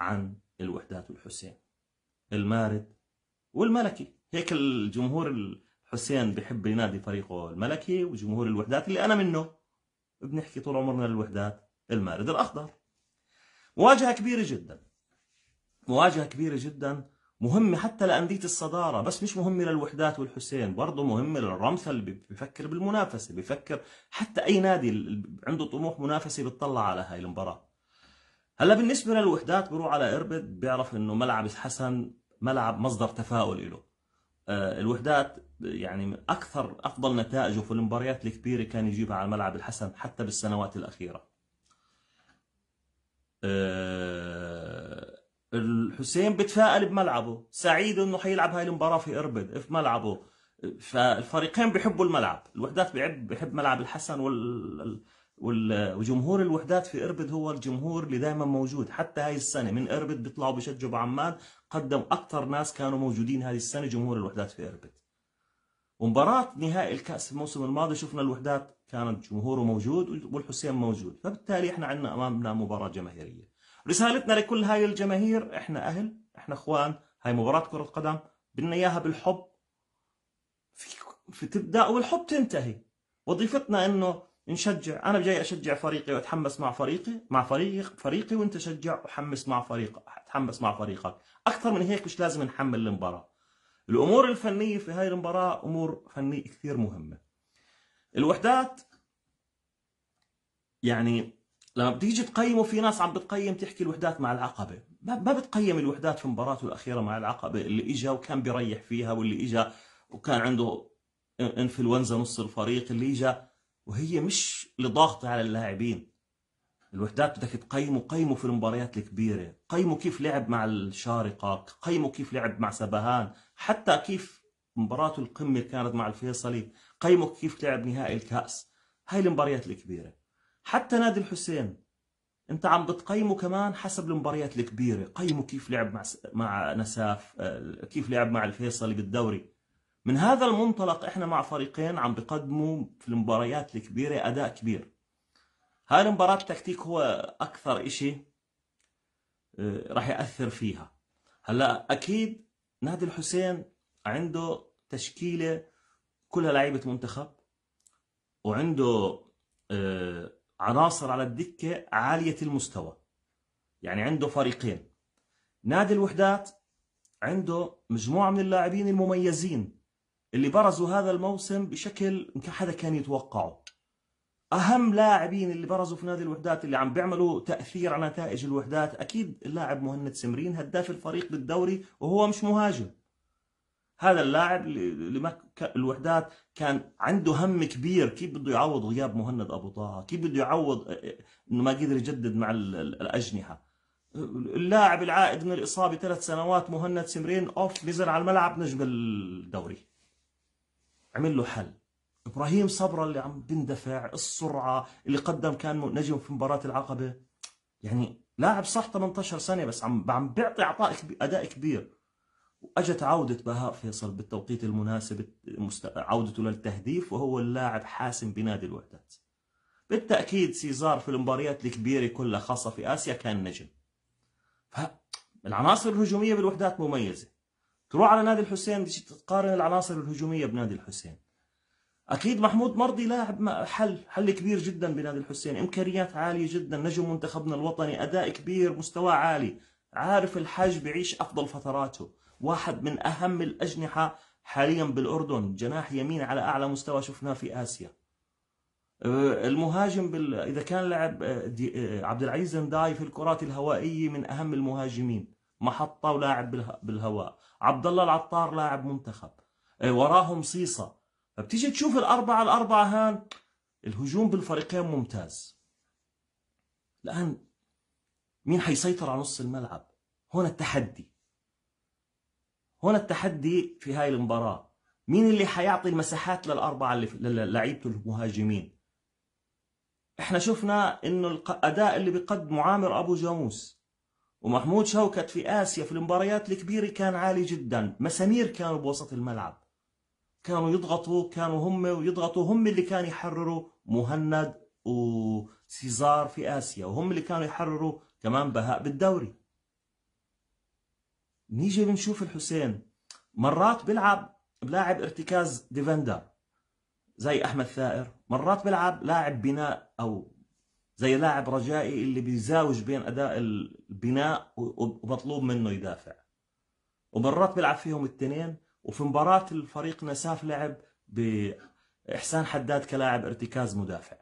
عن الوحدات والحسين المارد والملكي هيك الجمهور الحسين بحب ينادي فريقه الملكي وجمهور الوحدات اللي أنا منه بنحكي طول عمرنا للوحدات المارد الأخضر مواجهة كبيرة جدا مواجهة كبيرة جدا مهمة حتى لأندية الصدارة بس مش مهمة للوحدات والحسين برضه مهمة للرمثة اللي بيفكر بالمنافسة بيفكر حتى أي نادي عنده طموح منافسة بتطلع على هاي المباراة هلا بالنسبه للوحدات بروح على اربد بيعرف انه ملعب حسن ملعب مصدر تفاؤل له آه، الوحدات يعني اكثر افضل نتائجه في المباريات الكبيره كان يجيبها على ملعب الحسن حتى بالسنوات الاخيره آه، الحسين بتفائل بملعبه سعيد انه حيلعب هاي المباراه في اربد في ملعبه فالفريقين بيحبوا الملعب الوحدات بيحب بيحب ملعب الحسن وال وجمهور الوحدات في اربد هو الجمهور اللي دائما موجود حتى هاي السنه من اربد بيطلعوا بيشجوا بعمان قدم اكثر ناس كانوا موجودين هذه السنه جمهور الوحدات في اربد ومباراة نهائي الكأس الموسم الماضي شفنا الوحدات كانت جمهوره موجود والحسين موجود فبالتالي احنا عندنا أمامنا مباراة جماهيرية رسالتنا لكل هاي الجماهير احنا أهل احنا اخوان هاي مباراة كرة قدم بدنا اياها بالحب في, في تبدأ والحب تنتهي وظيفتنا انه نشجع انا جاي اشجع فريقي واتحمس مع فريقي مع فريق فريقي وانت شجع وحمس مع فريقك تحمس مع فريقك اكثر من هيك مش لازم نحمل المباراه الامور الفنيه في هاي المباراه امور فنيه كثير مهمه الوحدات يعني لما بتيجي تقيمه في ناس عم بتقيم تحكي الوحدات مع العقبه ما بتقيم الوحدات في مباراته الاخيره مع العقبه اللي اجى وكان بيريح فيها واللي اجى وكان عنده انفلونزا نص الفريق اللي اجى وهي مش لضغط على اللاعبين الوحدات بدك تقيمه قيمه في المباريات الكبيرة قيمه كيف لعب مع الشارقة قيمه كيف لعب مع سبهان حتى كيف مباراته القمة كانت مع الفيصلي قيمه كيف لعب نهائي الكأس هاي المباريات الكبيرة حتى نادي الحسين انت عم بتقيمه كمان حسب المباريات الكبيرة قيمه كيف لعب مع مع نساف آه، كيف لعب مع الفيصلي بالدوري من هذا المنطلق احنا مع فريقين عم بقدموا في المباريات الكبيرة أداء كبير هاي المباراة التكتيك هو أكثر إشي آه، راح يأثر فيها هلا أكيد نادي الحسين عنده تشكيلة كلها لعيبة منتخب وعنده آه، عناصر على الدكة عالية المستوى يعني عنده فريقين نادي الوحدات عنده مجموعة من اللاعبين المميزين اللي برزوا هذا الموسم بشكل حدا كان يتوقعه اهم لاعبين اللي برزوا في نادي الوحدات اللي عم بيعملوا تاثير على نتائج الوحدات اكيد اللاعب مهند سمرين هداف الفريق بالدوري وهو مش مهاجم هذا اللاعب اللي الوحدات كان عنده هم كبير كيف بده يعوض غياب مهند ابو طه كيف بده يعوض إيه، إيه، انه ما قدر يجدد مع الاجنحه اللاعب العائد من الاصابه ثلاث سنوات مهند سمرين اوف نزل على الملعب نجم الدوري عمل له حل ابراهيم صبرا اللي عم بندفع السرعه اللي قدم كان نجم في مباراه العقبه يعني لاعب صح 18 سنه بس عم عم بيعطي اعطاء اداء كبير واجت عوده بهاء فيصل بالتوقيت المناسب عودته للتهديف وهو اللاعب حاسم بنادي الوحدات بالتاكيد سيزار في المباريات الكبيره كلها خاصه في اسيا كان نجم فالعناصر الهجوميه بالوحدات مميزه تروح على نادي الحسين تقارن العناصر الهجومية بنادي الحسين أكيد محمود مرضي لاعب حل حل كبير جدا بنادي الحسين إمكانيات عالية جدا نجم منتخبنا الوطني أداء كبير مستوى عالي عارف الحاج بيعيش أفضل فتراته واحد من أهم الأجنحة حاليا بالأردن جناح يمين على أعلى مستوى شفناه في آسيا أه، المهاجم بال... إذا كان لعب أه، أه، عبد العزيز في الكرات الهوائية من أهم المهاجمين محطة ولاعب بالهواء عبد الله العطار لاعب منتخب إيه، وراهم صيصة فبتيجي تشوف الأربعة الأربعة هان الهجوم بالفريقين ممتاز الآن مين حيسيطر على نص الملعب هنا التحدي هنا التحدي في هاي المباراة مين اللي حيعطي المساحات للأربعة اللي لعيبته المهاجمين احنا شفنا انه الاداء اللي بيقدمه عامر ابو جاموس ومحمود شوكت في آسيا في المباريات الكبيرة كان عالي جدا مسامير كانوا بوسط الملعب كانوا يضغطوا كانوا هم ويضغطوا هم اللي كانوا يحرروا مهند وسيزار في آسيا وهم اللي كانوا يحرروا كمان بهاء بالدوري نيجي بنشوف الحسين مرات بيلعب بلاعب ارتكاز ديفندر زي أحمد ثائر مرات بيلعب لاعب بناء أو زي لاعب رجائي اللي بيزاوج بين اداء البناء ومطلوب منه يدافع ومرات بيلعب فيهم التنين وفي مباراة الفريق نساف لعب بإحسان حداد كلاعب ارتكاز مدافع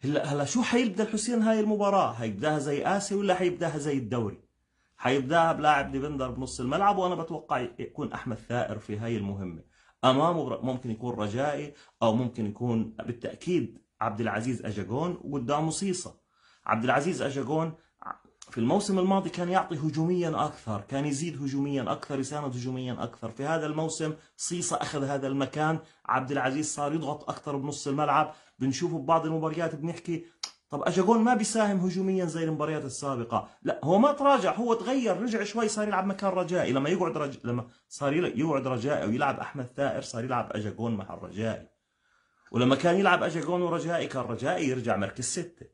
هلا هلا شو حيبدا الحسين هاي المباراة؟ حيبداها زي قاسي ولا حيبداها زي الدوري؟ حيبداها بلاعب ديفندر بنص الملعب وانا بتوقع يكون احمد ثائر في هاي المهمة، امامه ممكن يكون رجائي او ممكن يكون بالتاكيد عبد العزيز أجاجون وقدامه صيصة عبد العزيز أجاجون في الموسم الماضي كان يعطي هجوميا أكثر كان يزيد هجوميا أكثر يساند هجوميا أكثر في هذا الموسم صيصة أخذ هذا المكان عبد العزيز صار يضغط أكثر بنص الملعب بنشوفه ببعض المباريات بنحكي طب أجاجون ما بيساهم هجوميا زي المباريات السابقة لا هو ما تراجع هو تغير رجع شوي صار يلعب مكان رجائي لما يقعد رج... لما صار يقعد رجائي ويلعب أحمد ثائر صار يلعب أجاجون مع الرجائي ولما كان يلعب اجا جون ورجائي كان رجائي يرجع مركز ستة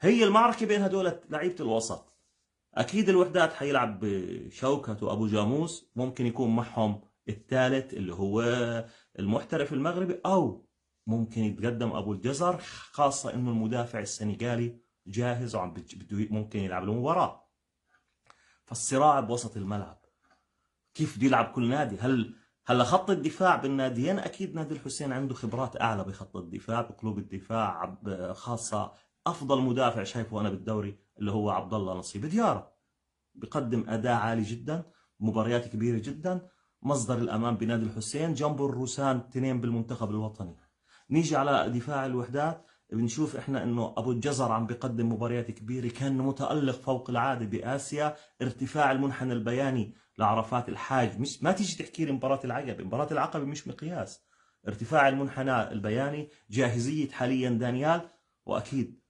هي المعركة بين هدول لعيبة الوسط أكيد الوحدات حيلعب بشوكت وأبو جاموس ممكن يكون معهم الثالث اللي هو المحترف المغربي أو ممكن يتقدم أبو الجزر خاصة إنه المدافع السنغالي جاهز وعم بده ممكن يلعب له مباراة فالصراع بوسط الملعب كيف بده يلعب كل نادي هل هلا خط الدفاع بالناديين يعني اكيد نادي الحسين عنده خبرات اعلى بخط الدفاع بقلوب الدفاع خاصه افضل مدافع شايفه انا بالدوري اللي هو عبد الله نصيب ديارة بقدم اداء عالي جدا مباريات كبيره جدا مصدر الامان بنادي الحسين جنبه الروسان اثنين بالمنتخب الوطني نيجي على دفاع الوحدات بنشوف احنا انه ابو الجزر عم بيقدم مباريات كبيره كان متالق فوق العاده باسيا ارتفاع المنحنى البياني لعرفات الحاج مش ما تيجي تحكي لي مباراة العقبة مباراة العقبة مش مقياس ارتفاع المنحنى البياني جاهزية حاليا دانيال وأكيد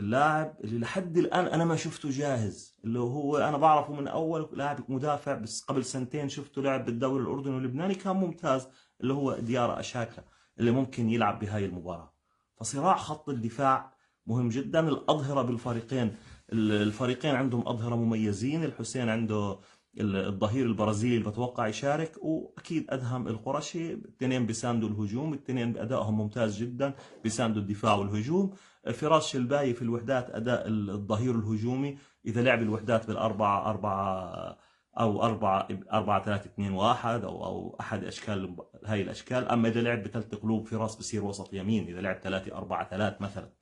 اللاعب اللي لحد الآن أنا ما شفته جاهز اللي هو أنا بعرفه من أول لاعب مدافع بس قبل سنتين شفته لعب بالدوري الأردني واللبناني كان ممتاز اللي هو ديارة أشاكا اللي ممكن يلعب بهاي المباراة فصراع خط الدفاع مهم جدا الأظهرة بالفريقين الفريقين عندهم أظهرة مميزين الحسين عنده الظهير البرازيلي اللي بتوقع يشارك واكيد ادهم القرشي الاثنين بيساندوا الهجوم الاثنين بادائهم ممتاز جدا بيساندوا الدفاع والهجوم فراس شلباي في الوحدات اداء الظهير الهجومي اذا لعب الوحدات بالاربعه اربعه او أربعة 4 3 2 1 او او احد اشكال هاي الاشكال اما اذا لعب بثلاث قلوب فراس بصير وسط يمين اذا لعب 3 4 3 مثلا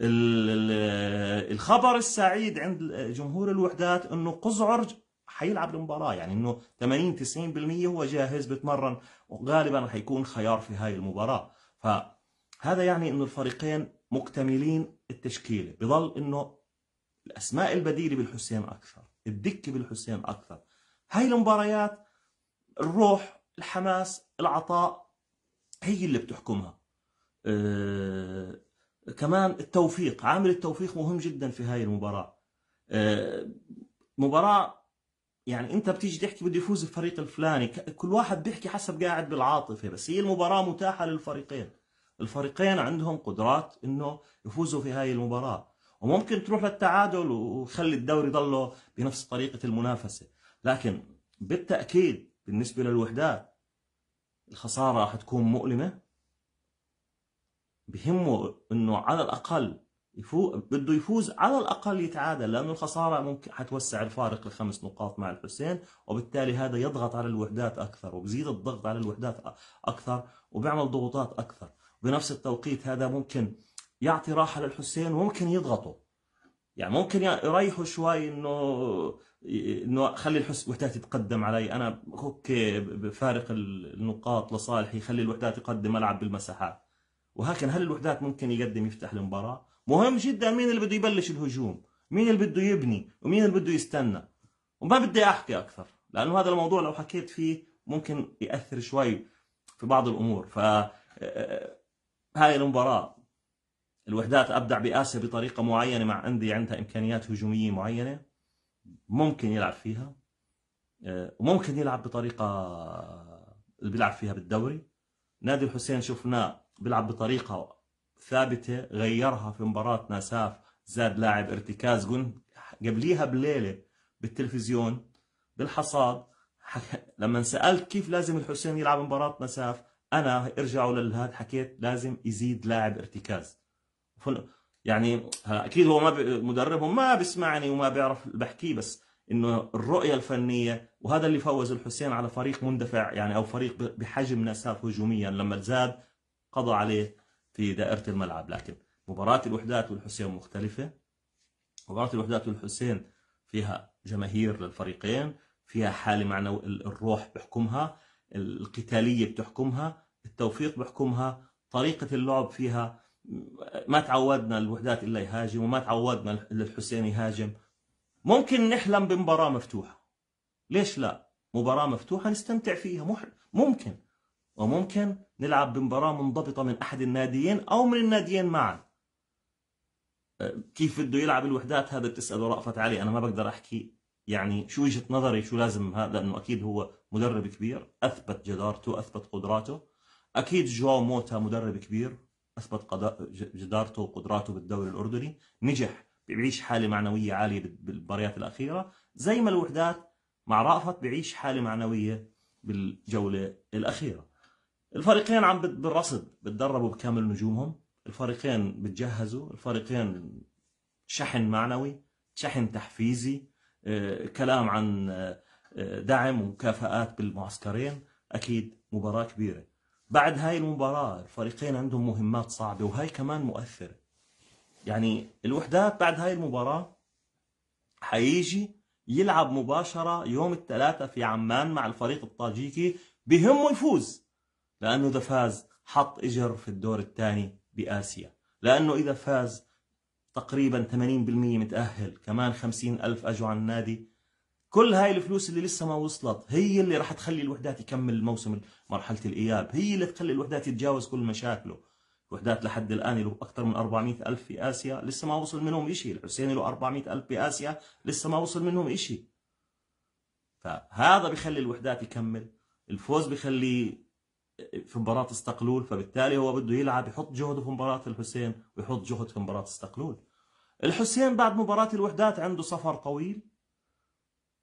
الخبر السعيد عند جمهور الوحدات انه قزعر حيلعب المباراه يعني انه 80 90% هو جاهز بتمرن وغالبا حيكون خيار في هاي المباراه فهذا يعني انه الفريقين مكتملين التشكيله بضل انه الاسماء البديله بالحسين اكثر الدكه بالحسين اكثر هاي المباريات الروح الحماس العطاء هي اللي بتحكمها أه كمان التوفيق عامل التوفيق مهم جدا في هاي المباراة آه، مباراة يعني انت بتيجي تحكي بده يفوز الفريق الفلاني كل واحد بيحكي حسب قاعد بالعاطفة بس هي المباراة متاحة للفريقين الفريقين عندهم قدرات انه يفوزوا في هاي المباراة وممكن تروح للتعادل وخلي الدوري يضله بنفس طريقة المنافسة لكن بالتأكيد بالنسبة للوحدات الخسارة راح تكون مؤلمة بهمه انه على الاقل يفوز بده يفوز على الاقل يتعادل لانه الخساره ممكن حتوسع الفارق لخمس نقاط مع الحسين وبالتالي هذا يضغط على الوحدات اكثر وبزيد الضغط على الوحدات اكثر وبيعمل ضغوطات اكثر بنفس التوقيت هذا ممكن يعطي راحه للحسين وممكن يضغطه يعني ممكن يريحوا شوي انه انه خلي الحس وحدات تتقدم علي انا اوكي بفارق النقاط لصالحي خلي الوحدات تقدم العب بالمساحات ولكن هل الوحدات ممكن يقدم يفتح المباراة مهم جدا مين اللي بده يبلش الهجوم مين اللي بده يبني ومين اللي بده يستنى وما بدي احكي اكثر لانه هذا الموضوع لو حكيت فيه ممكن ياثر شوي في بعض الامور ف آه، آه، هاي المباراه الوحدات ابدع باسيا بطريقه معينه مع انديه عندها امكانيات هجوميه معينه ممكن يلعب فيها آه، وممكن يلعب بطريقه اللي بيلعب فيها بالدوري نادي الحسين شفناه بيلعب بطريقه ثابته غيرها في مباراه ناساف زاد لاعب ارتكاز جون قبليها بليله بالتلفزيون بالحصاد لما سالت كيف لازم الحسين يلعب مباراه ناساف انا ارجعوا للهاد حكيت لازم يزيد لاعب ارتكاز يعني اكيد هو ما مدربهم ما بيسمعني وما بيعرف بحكيه بس انه الرؤيه الفنيه وهذا اللي فوز الحسين على فريق مندفع يعني او فريق بحجم نساف هجوميا لما زاد قضى عليه في دائرة الملعب لكن مباراة الوحدات والحسين مختلفة مباراة الوحدات والحسين فيها جماهير للفريقين فيها حالة معنوية الروح بحكمها القتالية بتحكمها التوفيق بحكمها طريقة اللعب فيها ما تعودنا الوحدات إلا يهاجم وما تعودنا للحسين يهاجم ممكن نحلم بمباراة مفتوحة ليش لا مباراة مفتوحة نستمتع فيها ممكن وممكن نلعب بمباراة منضبطة من أحد الناديين أو من الناديين معا أه، كيف بده يلعب الوحدات هذا بتسأله رأفت علي أنا ما بقدر أحكي يعني شو وجهة نظري شو لازم هذا لأنه أكيد هو مدرب كبير أثبت جدارته أثبت قدراته أكيد جو موتا مدرب كبير أثبت جدارته وقدراته بالدوري الأردني نجح بيعيش حالة معنوية عالية بالمباريات الأخيرة زي ما الوحدات مع رأفت بيعيش حالة معنوية بالجولة الأخيرة الفريقين عم بالرصد بتدربوا بكامل نجومهم الفريقين بتجهزوا الفريقين شحن معنوي شحن تحفيزي آه، كلام عن آه، آه، دعم ومكافآت بالمعسكرين أكيد مباراة كبيرة بعد هاي المباراة الفريقين عندهم مهمات صعبة وهاي كمان مؤثرة يعني الوحدات بعد هاي المباراة حيجي يلعب مباشرة يوم الثلاثاء في عمان مع الفريق الطاجيكي بهمه يفوز لأنه إذا فاز حط إجر في الدور الثاني بآسيا لأنه إذا فاز تقريبا 80% متأهل كمان 50 ألف أجوا على النادي كل هاي الفلوس اللي لسه ما وصلت هي اللي راح تخلي الوحدات يكمل الموسم مرحلة الإياب هي اللي تخلي الوحدات يتجاوز كل مشاكله وحدات لحد الآن له أكثر من 400 ألف في آسيا لسه ما وصل منهم إشي الحسين له 400 ألف في آسيا لسه ما وصل منهم إشي فهذا بخلي الوحدات يكمل الفوز بخلي في مباراة استقلول فبالتالي هو بده يلعب يحط جهده في مباراة الحسين ويحط جهد في مباراة استقلول الحسين بعد مباراة الوحدات عنده سفر طويل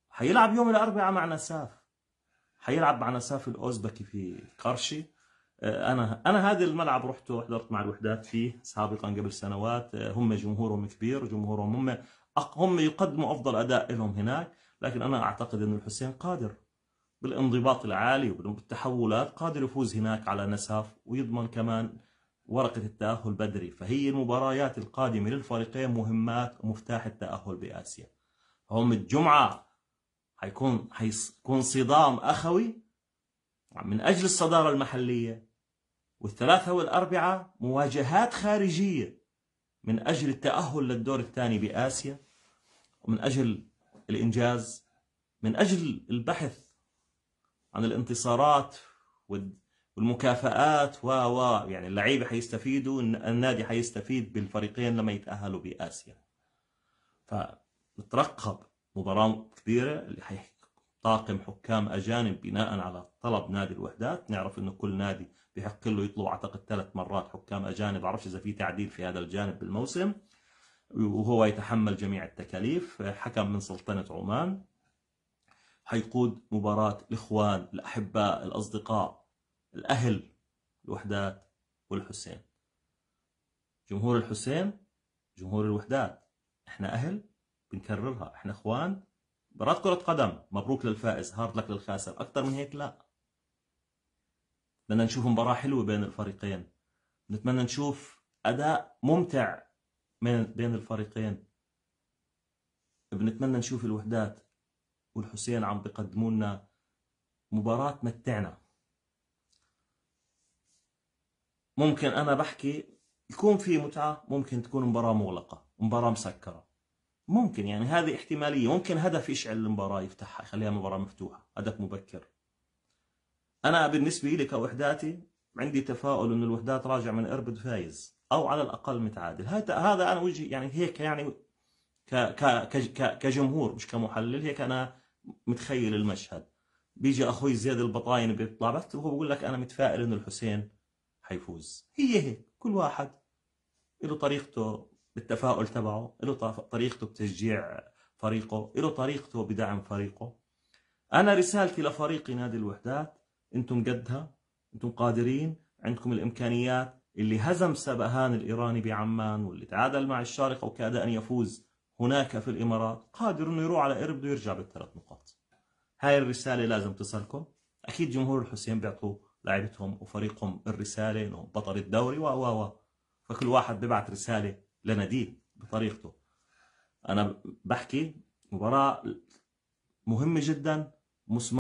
حيلعب يوم الأربعاء مع نساف حيلعب مع نساف الأوزبكي في كرشي آه، أنا أنا هذا الملعب رحته حضرت مع الوحدات فيه سابقا قبل سنوات آه، هم جمهورهم كبير جمهورهم هم هم يقدموا أفضل أداء لهم هناك لكن أنا أعتقد أن الحسين قادر بالانضباط العالي وبالتحولات قادر يفوز هناك على نسف ويضمن كمان ورقة التأهل بدري فهي المباريات القادمة للفريقين مهمات ومفتاح التأهل بآسيا هم الجمعة حيكون حيكون صدام أخوي من أجل الصدارة المحلية والثلاثة والأربعة مواجهات خارجية من أجل التأهل للدور الثاني بآسيا ومن أجل الإنجاز من أجل البحث عن الانتصارات والمكافآت و و يعني اللعيبه حيستفيدوا النادي حيستفيد بالفريقين لما يتاهلوا باسيا فنترقب مباراه كبيره اللي حيحكي طاقم حكام اجانب بناء على طلب نادي الوحدات نعرف انه كل نادي بحق له يطلب اعتقد ثلاث مرات حكام اجانب بعرفش اذا في تعديل في هذا الجانب بالموسم وهو يتحمل جميع التكاليف حكم من سلطنه عمان حيقود مباراة الإخوان الأحباء الأصدقاء الأهل الوحدات والحسين جمهور الحسين جمهور الوحدات احنا أهل بنكررها احنا إخوان مباراة كرة قدم مبروك للفائز هارد لك للخاسر أكثر من هيك لا بدنا نشوف مباراة حلوة بين الفريقين نتمنى نشوف أداء ممتع بين الفريقين بنتمنى نشوف الوحدات والحسين عم بيقدموا لنا مباراة متعنا ممكن أنا بحكي يكون في متعة ممكن تكون مباراة مغلقة مباراة مسكرة ممكن يعني هذه احتمالية ممكن هدف يشعل المباراة يفتحها يخليها مباراة مفتوحة هدف مبكر أنا بالنسبة لي كوحداتي عندي تفاؤل أن الوحدات راجع من إربد فايز أو على الأقل متعادل هذا أنا وجهي يعني هيك يعني ك ك كجمهور مش كمحلل هيك أنا متخيل المشهد بيجي اخوي زياد البطاين بيطلع بس وهو بقول لك انا متفائل انه الحسين حيفوز هي هيك كل واحد له طريقته بالتفاؤل تبعه له طريقته بتشجيع فريقه له طريقته بدعم فريقه انا رسالتي لفريقي نادي الوحدات انتم قدها انتم قادرين عندكم الامكانيات اللي هزم سبهان الايراني بعمان واللي تعادل مع الشارقه وكاد ان يفوز هناك في الإمارات قادر أنه يروح على إربد ويرجع بالثلاث نقاط هاي الرسالة لازم تصلكم أكيد جمهور الحسين بيعطوا لاعبتهم وفريقهم الرسالة أنهم بطل الدوري و و و فكل واحد ببعث رسالة لناديه بطريقته أنا بحكي مباراة مهمة جدا مسمى